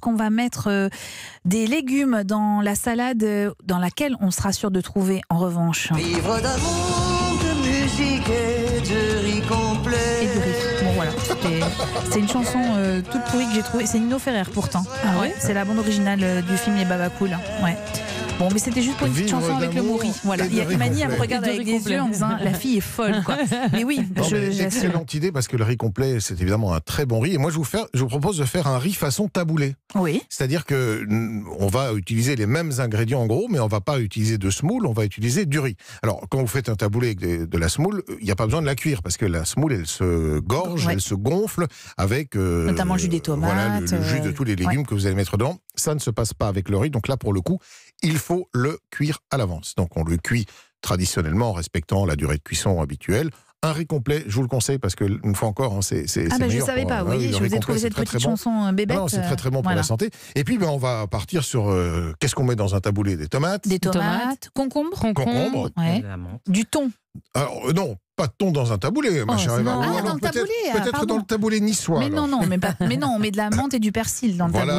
qu'on va mettre euh, des légumes dans la salade euh, dans laquelle on sera sûr de trouver en revanche Vivre d'amour, de musique et de riz complet. Et riz. Bon voilà, c'est une chanson euh, toute pourrie que j'ai trouvée. C'est Nino Ferrer pourtant. Ah ouais C'est la bande originale du film Les Babacool. Ouais. Bon, mais c'était juste pour une petite chanson avec le mot Voilà. Il y a Imani, elle me regarde avec des yeux en disant la fille est folle, quoi. Mais oui, non, je, excellente idée parce que le riz complet, c'est évidemment un très bon riz. Et moi, je vous, faire, je vous propose de faire un riz façon taboulé. Oui. C'est-à-dire que on va utiliser les mêmes ingrédients en gros, mais on va pas utiliser de semoule, on va utiliser du riz. Alors quand vous faites un taboulé avec de, la semoule, il n'y a pas besoin de la cuire parce que la semoule elle se gorge, elle se gonfle avec euh, notamment le jus des tomates, jus de euh, tous les légumes que vous allez mettre dedans. Ça ne se passe pas avec le riz, donc là pour le coup, il faut le cuire à l'avance. Donc on le cuit traditionnellement en respectant la durée de cuisson habituelle un riz complet, je vous le conseille parce que, une fois encore, hein, c'est. Ah, ben je ne savais pas, euh, vous voyez, je vous ai trouvé cette petite chanson euh, bébête. Non, c'est euh, très très bon pour la santé. Et puis, ben, on va partir sur qu'est-ce qu'on met dans un taboulé Des tomates. Des tomates, concombres. Concombres. Ouais. Du thon. Euh, non, pas de thon dans un taboulé, ma oh, chère ah, Peut-être ah, dans le taboulé niçois. Mais non, mais, non, on met de la menthe et du persil dans le taboulet.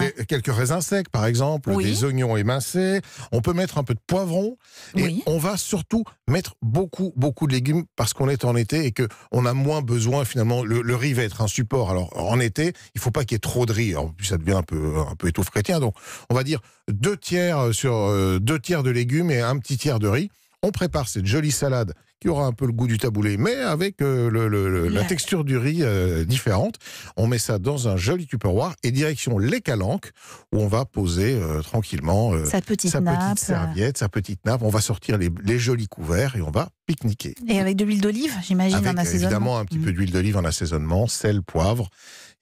taboulé. quelques raisins secs, par exemple, des oignons émincés. On peut mettre un peu de poivron. Et on va surtout mettre beaucoup, beaucoup de légumes parce qu'on est en été et que on a moins besoin, finalement. Le, riz va être un support. Alors, en été, il faut pas qu'il y ait trop de riz. En plus, ça devient un peu, un peu étouffe chrétien. Donc, on va dire deux tiers, sur, euh, deux tiers de légumes et un petit tiers de riz on prépare cette jolie salade qui aura un peu le goût du taboulé, mais avec euh, la texture du riz euh, différente. On met ça dans un joli tupperware et direction les calanques où on va poser euh, tranquillement sa, petite, serviette, sa petite nappe. On va sortir les, jolis couverts et on va pique-niquer. Et avec de l'huile d'olive, j'imagine, en assaisonnement. Évidemment, un petit peu mm. d'huile d'olive en assaisonnement, sel, poivre.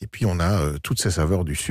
Et puis on a toutes ces saveurs du sud.